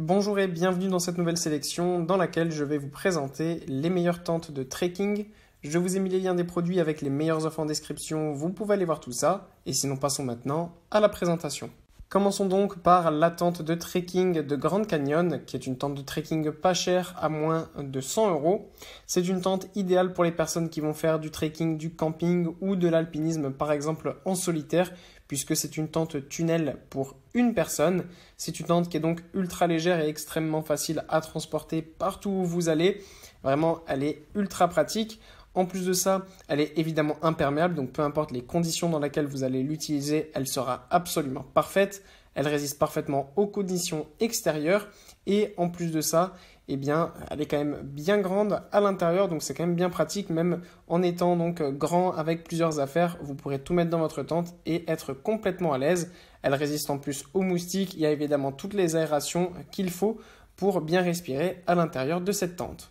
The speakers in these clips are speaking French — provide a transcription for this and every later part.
Bonjour et bienvenue dans cette nouvelle sélection dans laquelle je vais vous présenter les meilleures tentes de trekking. Je vous ai mis les liens des produits avec les meilleures offres en description, vous pouvez aller voir tout ça. Et sinon passons maintenant à la présentation. Commençons donc par la tente de trekking de Grand Canyon, qui est une tente de trekking pas chère à moins de 100 euros. C'est une tente idéale pour les personnes qui vont faire du trekking, du camping ou de l'alpinisme, par exemple en solitaire, puisque c'est une tente tunnel pour une personne. C'est une tente qui est donc ultra légère et extrêmement facile à transporter partout où vous allez. Vraiment, elle est ultra pratique. En plus de ça, elle est évidemment imperméable, donc peu importe les conditions dans lesquelles vous allez l'utiliser, elle sera absolument parfaite. Elle résiste parfaitement aux conditions extérieures et en plus de ça, eh bien, elle est quand même bien grande à l'intérieur, donc c'est quand même bien pratique, même en étant donc grand avec plusieurs affaires, vous pourrez tout mettre dans votre tente et être complètement à l'aise. Elle résiste en plus aux moustiques, il y a évidemment toutes les aérations qu'il faut pour bien respirer à l'intérieur de cette tente.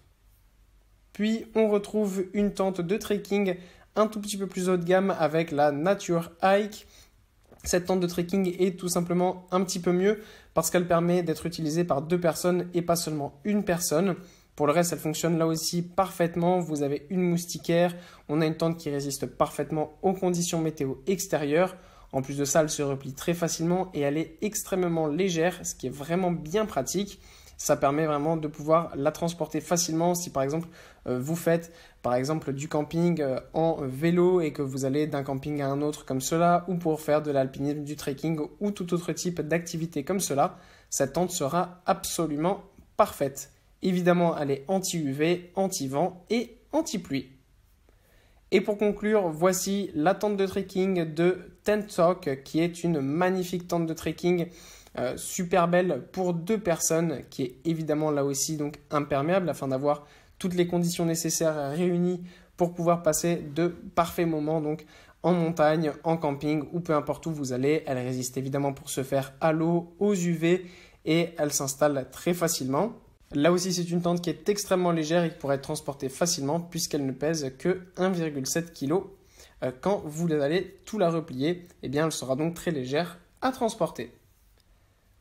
Puis on retrouve une tente de trekking un tout petit peu plus haut de gamme avec la Nature Hike. Cette tente de trekking est tout simplement un petit peu mieux parce qu'elle permet d'être utilisée par deux personnes et pas seulement une personne. Pour le reste, elle fonctionne là aussi parfaitement. Vous avez une moustiquaire, on a une tente qui résiste parfaitement aux conditions météo extérieures. En plus de ça, elle se replie très facilement et elle est extrêmement légère, ce qui est vraiment bien pratique ça permet vraiment de pouvoir la transporter facilement si par exemple euh, vous faites par exemple du camping euh, en vélo et que vous allez d'un camping à un autre comme cela ou pour faire de l'alpinisme, du trekking ou tout autre type d'activité comme cela, cette tente sera absolument parfaite. Évidemment, elle est anti-UV, anti-vent et anti-pluie. Et pour conclure, voici la tente de trekking de Tentalk qui est une magnifique tente de trekking euh, super belle pour deux personnes, qui est évidemment là aussi donc imperméable afin d'avoir toutes les conditions nécessaires réunies pour pouvoir passer de parfaits moments donc en montagne, en camping ou peu importe où vous allez. Elle résiste évidemment pour se faire à l'eau, aux UV et elle s'installe très facilement. Là aussi, c'est une tente qui est extrêmement légère et qui pourrait être transportée facilement puisqu'elle ne pèse que 1,7 kg. Euh, quand vous allez tout la replier, eh bien, elle sera donc très légère à transporter.